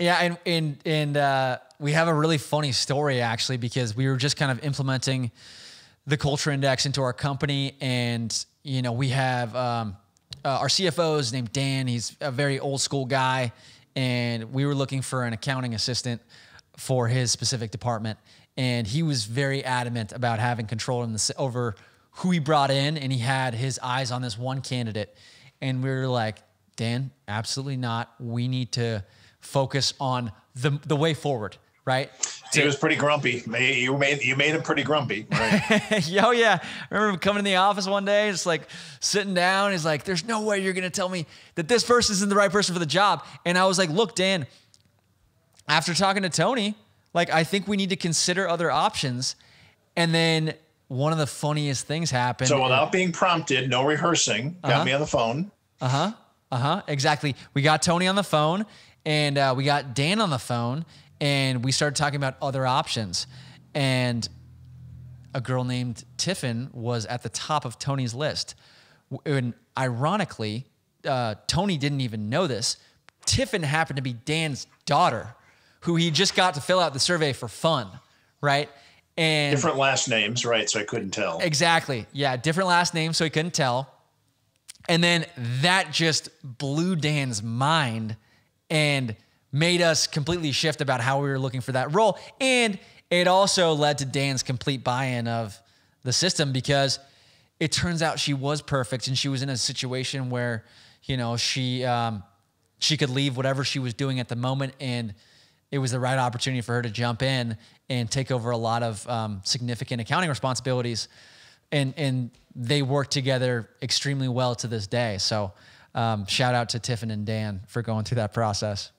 Yeah, and and and uh, we have a really funny story actually because we were just kind of implementing the culture index into our company, and you know we have um, uh, our CFO is named Dan. He's a very old school guy, and we were looking for an accounting assistant for his specific department, and he was very adamant about having control the, over who he brought in, and he had his eyes on this one candidate, and we were like, Dan, absolutely not. We need to focus on the, the way forward, right? He was pretty grumpy. You made you made him pretty grumpy. Right? oh yeah, remember coming in the office one day, just like sitting down. He's like, "There's no way you're gonna tell me that this person isn't the right person for the job." And I was like, "Look, Dan. After talking to Tony, like I think we need to consider other options." And then one of the funniest things happened. So without being prompted, no rehearsing, uh -huh. got uh-huh. me on the phone. Uh huh. Uh huh. Exactly. We got Tony on the phone, and uh, we got Dan on the phone, and we started talking about other options. And a girl named Tiffin was at the top of Tony's list. And ironically, uh, Tony didn't even know this. Tiffin happened to be Dan's daughter, who he just got to fill out the survey for fun, right? And different last names, right? So I couldn't tell. Exactly. Yeah, different last names, so he couldn't tell. And then that just blew Dan's mind and made us completely shift about how we were looking for that role. And it also led to Dan's complete buy in of the system because it turns out she was perfect and she was in a situation where, you know, she, um, she could leave whatever she was doing at the moment and it was the right opportunity for her to jump in and take over a lot of um, significant accounting responsibilities and and they work together extremely well to this day so um, shout out to Tiffin and Dan for going through that process.